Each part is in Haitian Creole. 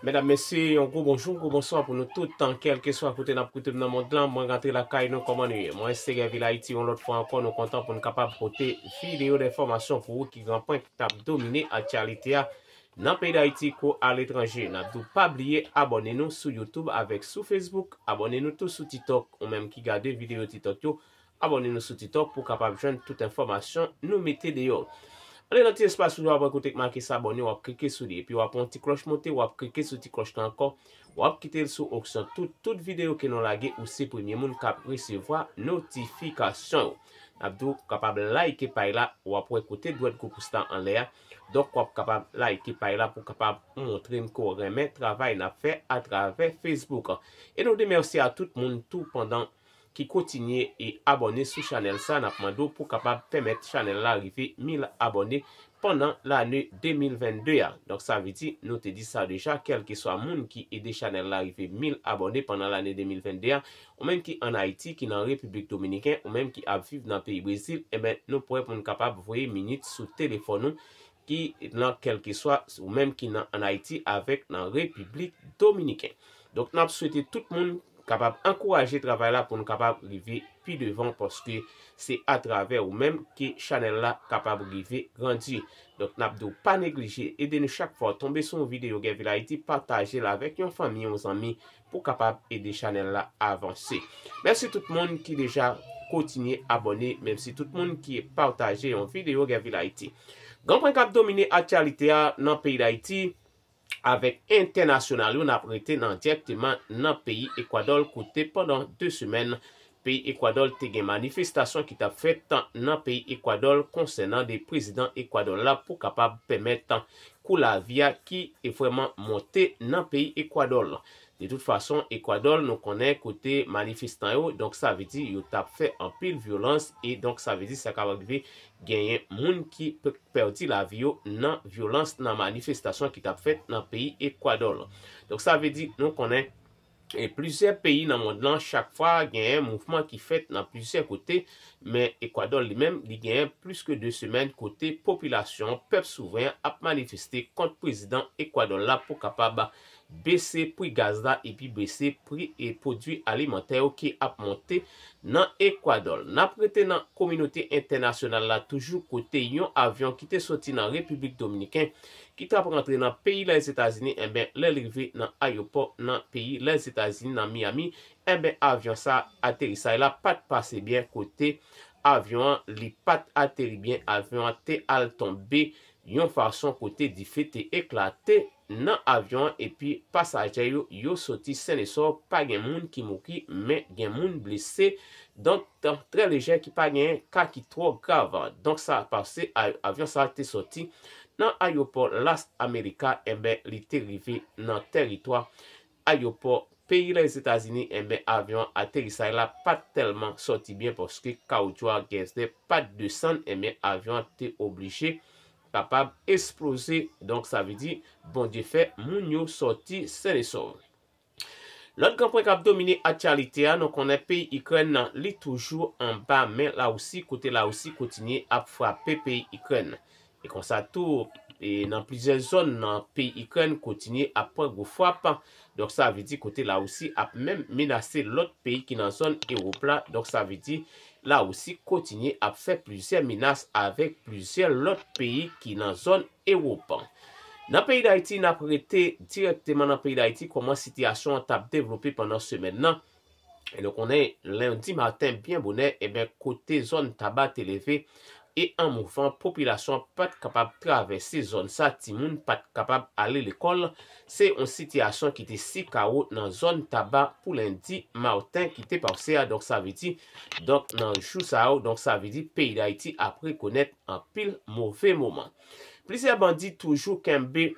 Mèdam mèsi, yon gro bonjou, gro bonsoan pou nou toutan kelke so akote nap koutoum nan moun glan, mwen gantri la kay nou koman nou. Mwen sè gen Vilayiti, yon lot fwa ankon nou kontan pou nou kapap pote videyo de informasyon pou ou ki granpwen ki tap domine a chalite ya nan peyda Itiko al etranje. Nan tou pa blye, abone nou sou Youtube avek sou Facebook, abone nou tou sou Tiktok ou menm ki gade videyo Tiktok yo, abone nou sou Tiktok pou kapap jwen tout informasyon nou mette de yo. Anle noti espasyon, wap wakote kman ki sa abonye, wap kike sou li. Epi wap wap konti kloch monti, wap kike sou ti kloch tan ko. Wap kite sou ouksan tout, tout videyo ke non lage ou se premiye moun kap resevoa notifikasyon. Napdou kapab likey payla, wap wakote dwen koukou stan anle ya. Dok wap kapab likey payla pou kapab montre mko reme travay napfe atrave Facebook. E nou demersi a tout moun tou pandan. ki koutinye e abone sou chanel sa nap mandou pou kapab pemet chanel la rife 1000 abone pandan l ane 2022 dok sa viti nou te di sa deja kelke swa moun ki ede chanel la rife 1000 abone pandan l ane 2022 ou menm ki an Haiti ki nan Republik Dominik ou menm ki ap vive nan peyi Brazil e men nou pou repon kapab vwe minute sou telefon nou ou menm ki an Haiti avek nan Republik Dominik dok nap souwete tout moun kapab ankouraje travay la pou nou kapab rive pi devan poske se atrave ou menm ki chanel la kapab rive randi. Donk nap do pa neglije eden nou chakfor tombe son videyo gen Vilayeti partaje la vek yon fami yon zami pou kapab ede chanel la avanse. Mersi tout moun ki deja kontinye abone mersi tout moun ki partaje yon videyo gen Vilayeti. Gampan kap domine atyalite a nan peyi la iti Avèk internasyonal ou nan apretè nan dièptèman nan peyi, Ekwadol koute ponan 2 semen nan peyi Ekwadol te gen manifestasyon ki tap fet nan peyi Ekwadol konsen nan de prezident Ekwadol la pou kapab peme tan kou la via ki e fweman mote nan peyi Ekwadol la. De tout fason, Ekwadol nou konen kote manifestan yo, donk sa ve di yo tap fet an pil violans e donk sa ve di sa kapak ve genyen moun ki perdi la vi yo nan violans nan manifestasyon ki tap fet nan peyi Ekwadol la. Donk sa ve di nou konen... Pluser peyi nan mond lan chak fa genye moufman ki fet nan pluser kote men Ekwadol li men li genye plus ke 2 semen kote populasyon pep souven ap manifesti kont prezident Ekwadol la pou kapaba. bese pri gaz la epi bese pri e podu alimentè ou ki ap monte nan Ekwadol. Naprete nan kominote internasyonal la toujou kote yon avyon ki te soti nan Republik Dominikèn ki te ap rentre nan peyi lan Etasini eh en ben lelrive nan ayopor nan peyi lan Etasini nan Miami en eh ben avyon sa aterisa. E la pat pase bien kote avyon, li pat ateri bien avyon, te al tombe yon fason kote di fe te eklate Nan avyon epi pasajay yo, yo soti se ne sor pa gen moun ki mouki men gen moun blise. Donk tan tre lejen ki pa gen kaki tro kava. Donk sa a pase avyon sa a te soti. Nan Ayopo, last Amerika, enbe li te rivi nan teritwa. Ayopo, peyi le Zetasini, enbe avyon aterisay la pa telman soti bien poske kawjwa genz de pa 200 enbe avyon te oblije. Pa pa esplose, donk sa vi di, bon di fe, moun yo soti se le sov. Lout kan prek ap domine at Charité, anon konen peyi ikren nan li toujou an ba, men la ou si, kote la ou si, koutinye ap fwape peyi ikren. E kon sa tou, nan plizye zon nan peyi ikren, koutinye ap prek go fwape, donk sa vi di, kote la ou si, ap men menase lout peyi ki nan zon Eropla, donk sa vi di, la ou si kontinye ap fè plizye minas avèk plizye lot peyi ki nan zon Eropan. Nan peyi Daiti, nan korete direktyman nan peyi Daiti, koman sityasyon tap devlopi pandan semen nan, lèk onè lèndi maten, bien bonè, ebè eh kote zon tabat eleve, E an moufan, popilasyon pat kapab travese zon sa timoun, pat kapab ale l'ekol. Se yon sityasyon ki te si ka ou nan zon taba pou lendi mouten ki te pa ou sea. Donk sa ve di, donk nan jou sa ou, donk sa ve di, peyi da iti apre konet an pil moufe mouman. Pleze aban di toujou kembe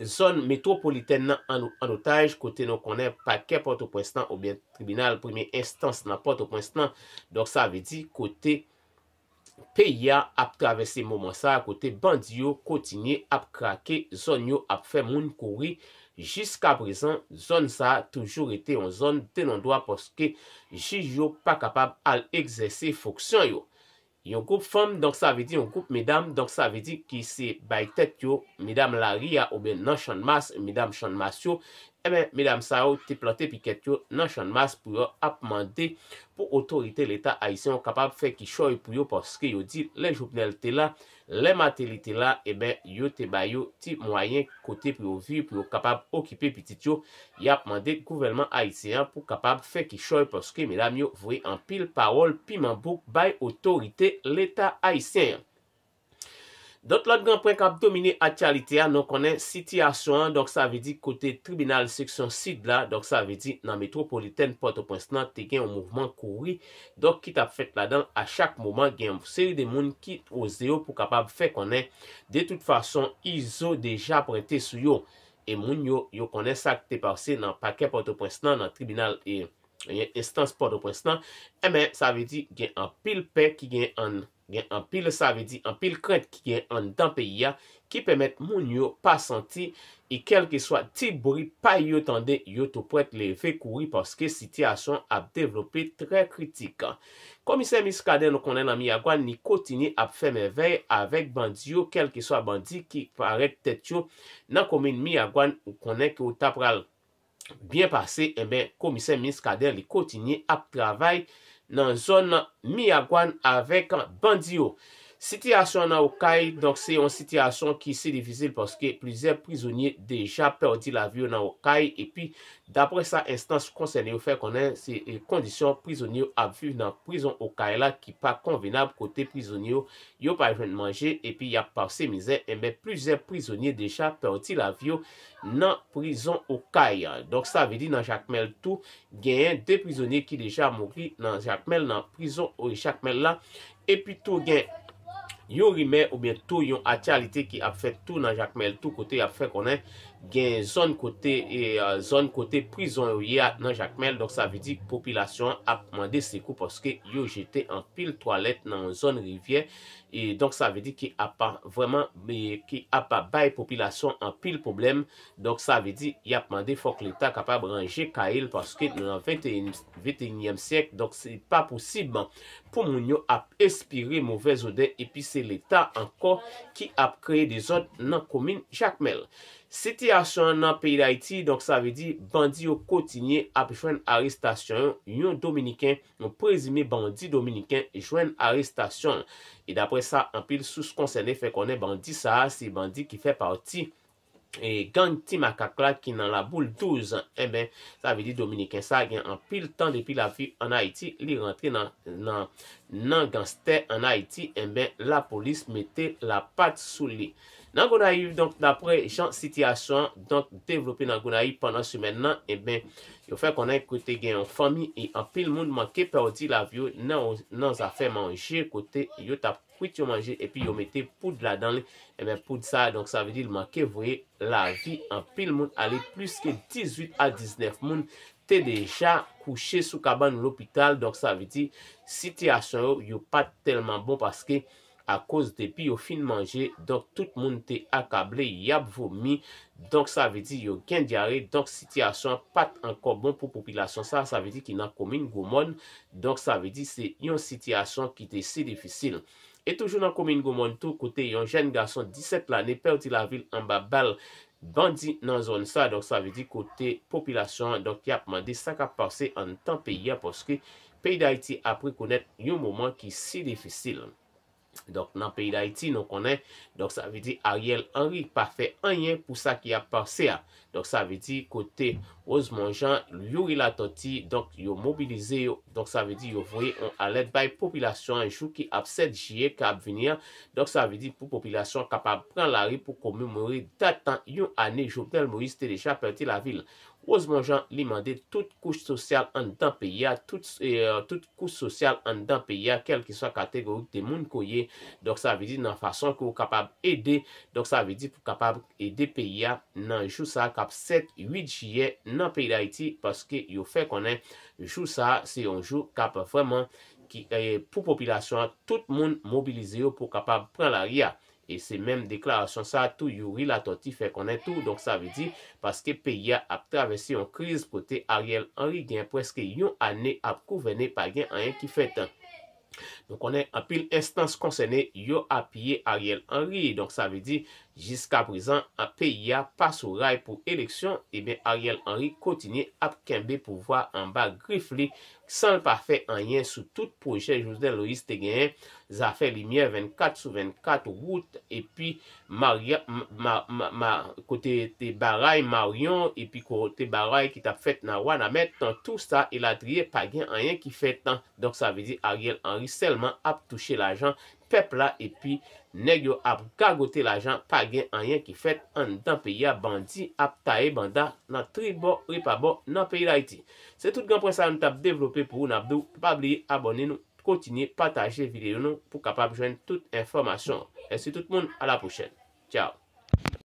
zon metropoliten nan anotaj, kote non konen pa ke portopresnan ou bien tribunal. Primi instance nan portopresnan, donk sa ve di, kote... Peya ap travesse mouman sa akote bandi yo, koutinye ap krake, zon yo ap fe moun kouri, jiska prezan, zon sa toujou rete yon zon tenon doa poske jiji yo pa kapab al egzese foksyon yo. Yon goup fem, donk sa ave di, yon goup medam, donk sa ave di ki se baytet yo, medam lari ya oube nan chanmas, medam chanmas yo, Ebe, eh medam sa ou te plante pi ket yo nan chanmas pou yo apmande pou otorite l'Etat Aisyen kapab fe ki choy pou yo poske yo di le jupnelte la, le matelite la, ebe eh yo te bay yo ti mwayen kote pou yo vi pou yo kapab okipe pi tit yo. Yo apmande kouvelman Aisyen pou kapab fe ki choy poske medam yo vwe an pil parol pi mambou bay otorite l'Etat Aisyen. Dot lot gen prek ap domine atyalite a, nou konen siti asyo an, dok sa ve di kote tribunal seksyon sid la, dok sa ve di nan metropoliten portopresnan te gen yon mouvman kouri, dok ki tap fet la dan, a chak mouvman gen yon seri de moun ki oze yo pou kapab fe konen, de tout fason, izo deja prete sou yo, e moun yo, yo konen sa ki te pase nan pake portopresnan, nan tribunal e estans portopresnan, e men, sa ve di gen an pilpe ki gen an... gen an pil savidi, an pil krent ki gen an dan peyi ya, ki pemet moun yo pa santi, e kel ke swa ti bori pa yo tende, yo tou pwet le ve kouri, paske sityasyon ap devlopi tre kritika. Komisen Minskader nou konen nan Miyagwan, ni koutini ap feme vey avek bandi yo, kel ke swa bandi ki parek tet yo, nan komen Miyagwan, ou konen ki ou tap ral bien pase, ebe eh komisen Minskader li koutini ap travay, nan zon mi akwan avek bandiyo. Sityasyon nan o kay, donk se yon sityasyon ki se difizil poske plize prizonye deja perdi la vyo nan o kay, epi dapre sa instans konsenye ou fe konen se kondisyon prizonye apvi nan prizon o kay la ki pa konvenab kote prizonye ou yo pa ven manje epi ya parse mizè ebe plize prizonye deja perdi la vyo nan prizon o kay. Donk sa ve di nan chakmel tou genyen de prizonye ki deja mokri nan chakmel nan prizon ou chakmel la, epi tou genyen Yon rime oubyen tou yon atyalite ki ap fet tou nan jakmel, tou kote ap fet konen, gen zon kote e, zon kote prizon ou ye nan jakmel dok sa ve di popilasyon ap mande se kou poske yo jete an pil toalet nan zon rivye e dok sa ve di ki ap pa vreman e, ki ap pa bay popilasyon an pil problem dok sa ve di yap mande fok leta kap pa branje kail poske nan 21 yem sek dok se pa posibman pou moun yo ap espire mouvez ode epi se leta anko ki ap kreye de zon nan komine jakmel Siti asyon nan peyi la iti, donk sa ve di, bandi yo kotinye api fwen aristasyon, yon dominiken nou prezime bandi dominiken e jwen aristasyon. E dapre sa, an pil sous konsene, fe konen bandi sa, se bandi ki fe parti, e gang ti makakla ki nan la boule 12, e eh ben, sa ve di dominiken, sa gen an pil tan depi la fi an haiti, li rentre nan gangste an haiti, e ben, la polis mete la pat sou li. Nan gona yu, donk napre jan sityasyon, donk devlopi nan gona yu panan semen nan, e ben, yo fe konen kote gen yon fami, e an pil moun manke peroti la vyo nan zafen manje kote, yo tap kout yo manje, e pi yo mette poud eh la dan li, e ben poud sa, donk sa vidi manke voye la vyo an pil moun, ale pluske 18 a 19 moun, te deja kouche sou kaban nou l'opital, donk sa vidi sityasyon yo yon pat telman bon, paske... A kouz depi yo fin manje, dok tout moun te akable, yap vomi, donk sa ve di yo gen diare, donk sityasyon pat ankon bon pou popilasyon sa, sa ve di ki nan komin goumon, donk sa ve di se yon sityasyon ki te si difisil. E toujou nan komin goumon tou kote yon jen gason 17 lane perdi la vil anba bal bandi nan zon sa, donk sa ve di kote popilasyon, donk yap mandi sa ka pase an tanpe ya, poske pey da iti apre konet yon mouman ki si difisil. Donk nan peyi da iti, non konen, donk sa vi di Ariel Henry pa fe anyen pou sa ki ap pase a. Donk sa vi di kote ozmanjan, yori la toti, donk yo mobilize yo, donk sa vi di yo vwe yon alet bay popilasyon anjou ki ap sed jye ka ap vinyan. Donk sa vi di pou popilasyon kapap pran la ri pou komemori datan yon ane, jopnel mou yiste deja perti la vil. Oseman jan li mande tout kouj sosyal an dan peyi ya, tout kouj sosyal an dan peyi ya, kel ki sa kategorik de moun koye. Dok sa ve di nan fason ki ou kapab ede, dok sa ve di pou kapab ede peyi ya nan jou sa kap 7-8 jye nan peyi da iti. Paske yo fe konen, jou sa se yon jou kap vreman ki pou populasyon, tout moun mobilize yo pou kapab pren la riya. E se menm deklarasyon sa tou youri la toti fe konen tou. Donk sa ve di. Paske peya ap travesi yon kriz pote Ariel Henry gen. Pweske yon ane ap kouvene pa gen ane ki fet. Donk konen apil instans konsene yon ap ye Ariel Henry. Donk sa ve di. Jiska prezant, ap pe ya pas ou ray pou eleksyon, ebe Ariel Henry kontine ap kenbe pou vwa an ba grif li. San pa fe anyen sou tout projè, jousden loriste genyen, zafè limiè 24 sou 24 wout, epi kote te baray Marion, epi kote te baray ki tap fet nan Wanamè, ton tout sa, eladriye pa genyen anyen ki fet nan. Donk sa vezi Ariel Henry selman ap touche la jant, pepla epi negyo ap gagote la jan pa gen anyen ki fet an dan peya bandi ap tae banda nan tribo ripabo nan peyi la iti. Se tout gen presa an nou tap devlope pou ou nan ap dou, pa bleye abone nou, kontinye, pataje videyo nou pou kapap jwen tout informasyon. E si tout moun, a la pochene. Tchao.